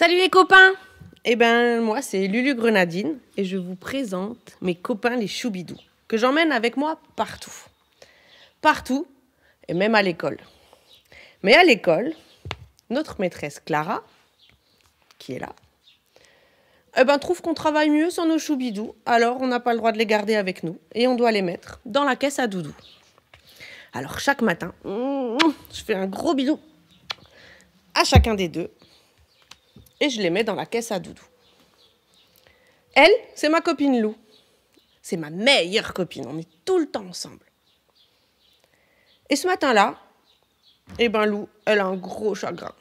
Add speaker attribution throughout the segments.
Speaker 1: Salut les copains Eh ben moi c'est Lulu Grenadine et je vous présente mes copains les choubidous que j'emmène avec moi partout. Partout et même à l'école. Mais à l'école, notre maîtresse Clara, qui est là, eh ben, trouve qu'on travaille mieux sans nos choubidous, alors on n'a pas le droit de les garder avec nous et on doit les mettre dans la caisse à doudou. Alors chaque matin, je fais un gros bisou à chacun des deux et je les mets dans la caisse à doudou. Elle, c'est ma copine Lou. C'est ma meilleure copine, on est tout le temps ensemble. Et ce matin-là, eh ben Lou, elle a un gros chagrin.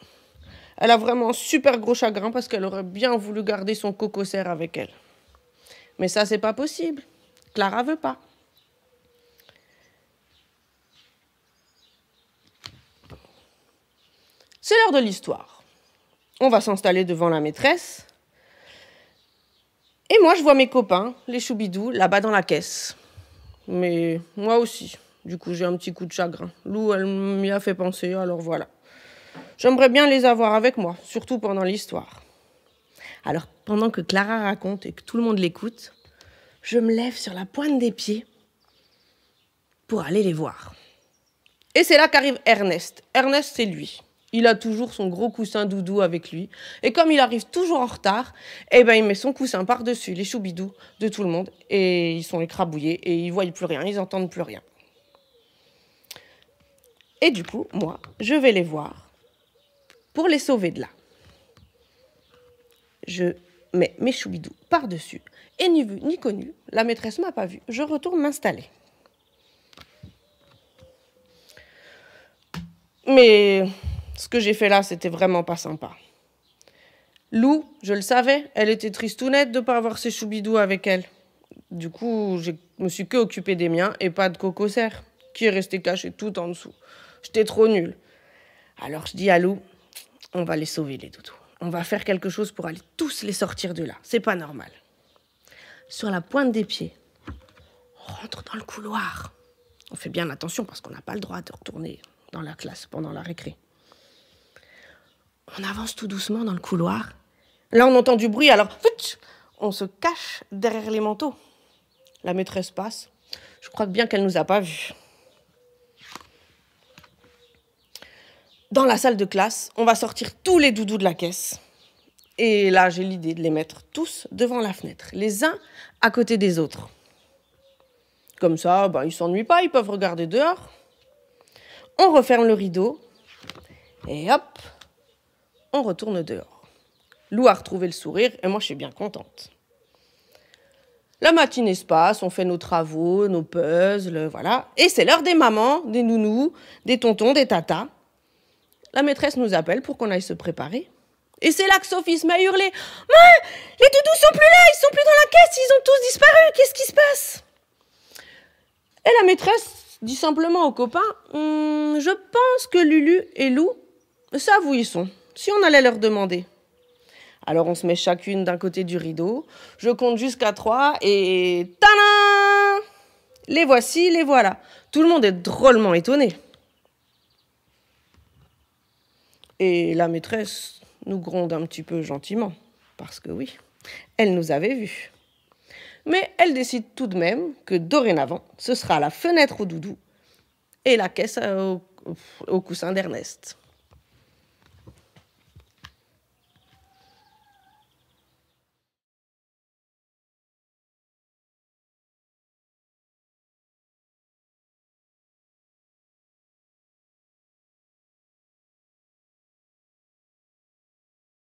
Speaker 1: Elle a vraiment un super gros chagrin parce qu'elle aurait bien voulu garder son cocosser avec elle. Mais ça, c'est pas possible. Clara veut pas. C'est l'heure de l'histoire on va s'installer devant la maîtresse. Et moi, je vois mes copains, les choubidous, là-bas dans la caisse. Mais moi aussi. Du coup, j'ai un petit coup de chagrin. Lou, elle m'y a fait penser, alors voilà. J'aimerais bien les avoir avec moi, surtout pendant l'histoire. Alors, pendant que Clara raconte et que tout le monde l'écoute, je me lève sur la pointe des pieds pour aller les voir. Et c'est là qu'arrive Ernest. Ernest, c'est lui. Il a toujours son gros coussin doudou avec lui. Et comme il arrive toujours en retard, eh ben, il met son coussin par-dessus les choubidous de tout le monde. Et ils sont écrabouillés et ils voient plus rien, ils entendent plus rien. Et du coup, moi, je vais les voir pour les sauver de là. Je mets mes choubidous par-dessus. Et ni vu ni connu, la maîtresse m'a pas vu. Je retourne m'installer. Mais ce que j'ai fait là, c'était vraiment pas sympa. Lou, je le savais, elle était triste ou nette de pas avoir ses choubidous avec elle. Du coup, je me suis que occupée des miens et pas de Coco Serre, qui est resté caché tout en dessous. J'étais trop nulle. Alors je dis à Lou, on va les sauver les doudous. On va faire quelque chose pour aller tous les sortir de là. C'est pas normal. Sur la pointe des pieds, on rentre dans le couloir. On fait bien attention parce qu'on n'a pas le droit de retourner dans la classe pendant la récré. On avance tout doucement dans le couloir. Là, on entend du bruit, alors on se cache derrière les manteaux. La maîtresse passe. Je crois bien qu'elle ne nous a pas vus. Dans la salle de classe, on va sortir tous les doudous de la caisse. Et là, j'ai l'idée de les mettre tous devant la fenêtre, les uns à côté des autres. Comme ça, ben, ils s'ennuient pas, ils peuvent regarder dehors. On referme le rideau. Et hop, on retourne dehors. Lou a retrouvé le sourire et moi je suis bien contente. La matinée se passe, on fait nos travaux, nos puzzles, voilà. Et c'est l'heure des mamans, des nounous, des tontons, des tatas. La maîtresse nous appelle pour qu'on aille se préparer. Et c'est là que Sophie se met à Mais les doudous sont plus là, ils sont plus dans la caisse, ils ont tous disparu, qu'est-ce qui se passe Et la maîtresse dit simplement aux copains, hmm, je pense que Lulu et Lou savent où ils sont si on allait leur demander Alors on se met chacune d'un côté du rideau, je compte jusqu'à trois et... Tadam Les voici, les voilà. Tout le monde est drôlement étonné. Et la maîtresse nous gronde un petit peu gentiment, parce que oui, elle nous avait vus. Mais elle décide tout de même que dorénavant, ce sera la fenêtre au doudou et la caisse au, au coussin d'Ernest.